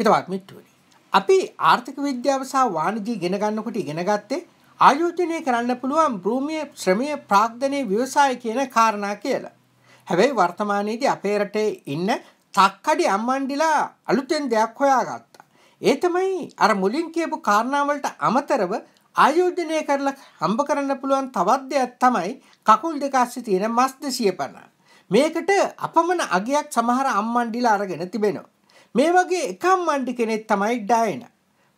හිතවත් මිත්තුවනි. අපි ආර්ථික විද්‍යාව සහ වාණිජය ඉගෙන ගන්නකොට ඉගෙන ගත්තේ ආයෝජනය කරන්න පුළුවන් භූමිය ශ්‍රමය ප්‍රාග්ධනය ව්‍යවසාය කියන කාරණා කියලා. හැබැයි වර්තමානයේදී අපේ රටේ ඉන්න තක්කඩි අම්මන්ඩිලා අලුතෙන් දෙයක් හොයාගත්තා. ඒ තමයි අර මුලින් කියපු කාරණාවලට අමතරව ආයෝජනය කරලා හම්බ කරන්න පුළුවන් තවත් දෙයක් තමයි කකුල් දෙක අස්සේ තියෙන මස් 250. මේකට අපමණ අගයක් සමහර අම්මන්ඩිලා අරගෙන තිබෙනවා. මේ වගේ එකම් මණ්ඩි කෙනෙක් තමයි ඩයන.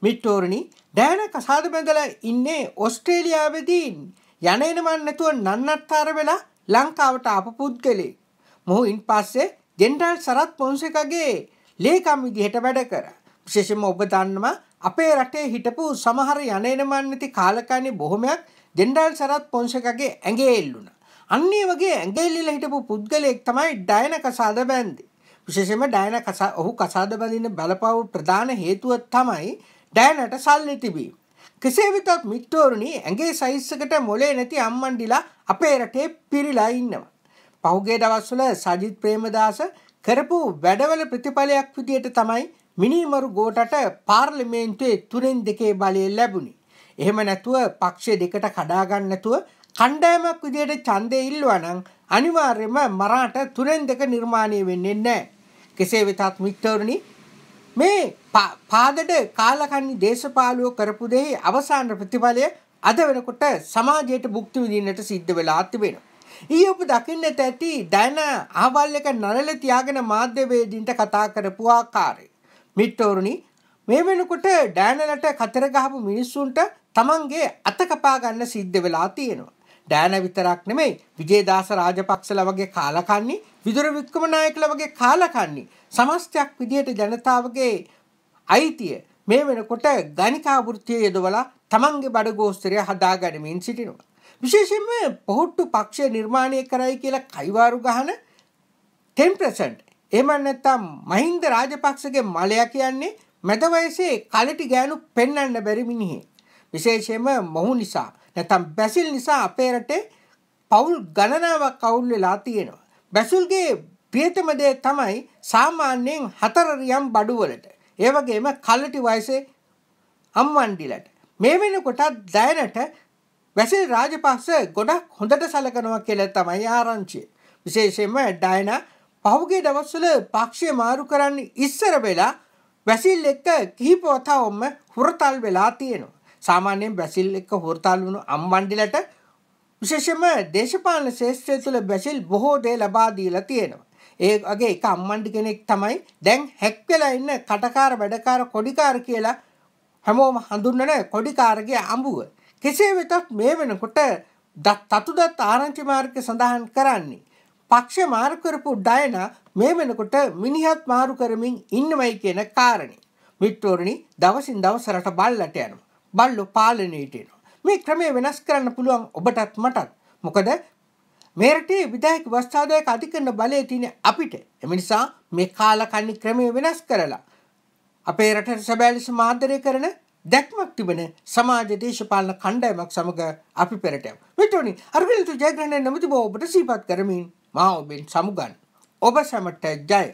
මිට්ටෝරණි ඩෑන කසාද බැඳලා ඉන්නේ ඔස්ට්‍රේලියාවදීන් යන එනවන් නැතුව නන්නත්තර වෙලා ලංකාවට අප පුද්ගලේ. මොහුයින් පස්සේ ජෙන්ටල් සරත් පොන්සකගේ ලේකම් විදිහට වැඩ කර. විශේෂම ඔබ දන්නවා අපේ රටේ හිටපු සමහර යනේනමන් නැති කාලකාණි බොහොමයක් ජෙන්ඩල් සරත් පොන්සකගේ ඇඟේ එල්ලුණා. අන්නේ වගේ ඇඟෙල්ලිල හිටපු පුද්ගලයෙක් තමයි ඩයන කසාද බැන්දේ. විශේෂම ඩයන ඔහු කසාද බඳින්න බලපව ප්‍රධාන හේතුව තමයි ඩෑනට සල්ලි තිබී. කෙසේ වෙතත් මිත්තෝරුණි ඇගේ සයිස්සකට මොලේ නැති අම්මන්ඩිලා අපේ රටේ පිරිලා ඉන්නවා. පහුගේ දවස්වල සජිත් ප්‍රේමදාස කරපු වැඩවල ප්‍රතිඵලයක් විදියට තමයි මිනිමරු ගෝටට පාර්ලිමේන්තුවේ තුනෙන් දෙකේ බලය ලැබුණි. එහෙම නැතුව පක්ෂ දෙකට කඩාගන්න නැතුව කණ්ඩායමක් විදියට ඡන්දය ඉල්ලුවා නම් අනිවාර්යයෙන්ම මරාට තුනෙන් දෙක නිර්මාණය වෙන්නේ නැහැ. කෙසේ වෙතත් මිත්‍රවරුනි මේ පාදඩ කාලකන්ණි දේශපාලුව කරපු දෙහි අවසාන ප්‍රතිඵලය අද වෙනකොට සමාජයට භුක්ති විඳින්නට සිද්ධ වෙලා තිබෙනවා. ඊයේ ඔබ දකින්නට ඇති දැන අහවල් එක නළල තියාගෙන මාධ්‍යවේදීන්ට කතා කරපු ආකාරය. මිත්‍රවරුනි මේ වෙනකොට ඩෑනලට කතර ගහපු මිනිස්සුන්ට තමන්ගේ අත කපා ගන්න සිද්ධ වෙලා තියෙනවා. දෑන විතරක් නෙමෙයි විජේදාස රාජපක්ෂල වගේ කාලකන්නේ විදුර වික්‍රමනායකල වගේ කාලකන්නේ සමස්තයක් විදිහට ජනතාවගේ අයිතිය මේ වෙනකොට ගණිකා වෘත්තිය යොදවලා තමන්ගේ බඩගෝස්තරය හදාගනිමින් සිටිනවා. විශේෂයෙන්ම පොහොට්ටු පක්ෂය නිර්මාණය කරයි කියලා කයිවාරු ගහන 10% එහෙම නැත්නම් මහින්ද රාජපක්ෂගේ මලයා කියන්නේ මැද වයසේ කලටි ගෑනු පෙන්වන්න බැරි මිනිහේ. විශේෂයෙන්ම මොහු නිසා නැතම් බැසිල් නිසා අපේ රටේ පවුල් ගණනාවක් අවුල් වෙලා තියෙනවා. බැසිල්ගේ ප්‍රියතම දේ තමයි සාමාන්‍යයෙන් හතර රියම් බඩුවලට. ඒ වගේම කල්ලටි වයසේ අම්වන්ඩිලට. මේ වෙනකොටත් දැනට වැසිල් රාජපක්ෂ ගොඩක් හොඳට සලකනවා කියලා තමයි ආරංචිය. විශේෂයෙන්ම ඩයනා පහුගේ දවස්වල පක්ෂය මාරු කරන්න ඉස්සර වෙලා වැසිල් එක්ක කිහිප වතාවම හුරතල් වෙලා තියෙනවා. සාමාන්‍යයෙන් බැසිල් එක්ක හෝරතාල් වුණු අම්මණ්ඩිලට විශේෂම දේශපාලන ශේෂත්‍රය තුළ බැසිල් බොහෝ දේ ලබා දීලා තියෙනවා. ඒ වගේ එක අම්මණ්ඩි කෙනෙක් තමයි දැන් හැක් වෙලා ඉන්න කටකාර වැඩකාර කොඩිකාර කියලා හැමෝම හඳුන්වන කොඩිකාරගේ අඹුව. කෙසේ වෙතත් මේ වෙනකොට තතුදත් ආරංචි මාර්ගය සඳහන් කරන්නේ. පක්ෂ මාරු කරපු ඩයන මේ වෙනකොට මිනිහත් මාරු කරමින් ඉන්නවයි කියන කාරණේ. මිත්‍රෝරණි දවසින් දවස රට බල්ලට යනවා. බල්ලෝ පාලනයටනවා. මේ ක්‍රමය වෙනස් කරන්න පුළුවන් ඔබටත් මටත් මොකද මේරටේ විදායක වස්ථාදායක අධිකරන බලය තියෙන අපිට එමනිසා මේ කාලකන්නි ක්‍රමය වෙනස් කරලා. අපේ රට සැබෑලිස මාධරය කරන දැක්මක් තිබෙන සමාජ දේශපාලන කණ්ඩයමක් සමඟ අපි පෙරටයම්. මෙතුනි අර්ගලතු ජයග්‍රහණය නමති බෝබට සීපත් කරමින් මා ඔබෙන් සමුගන්. ඔබ සැමට ජය.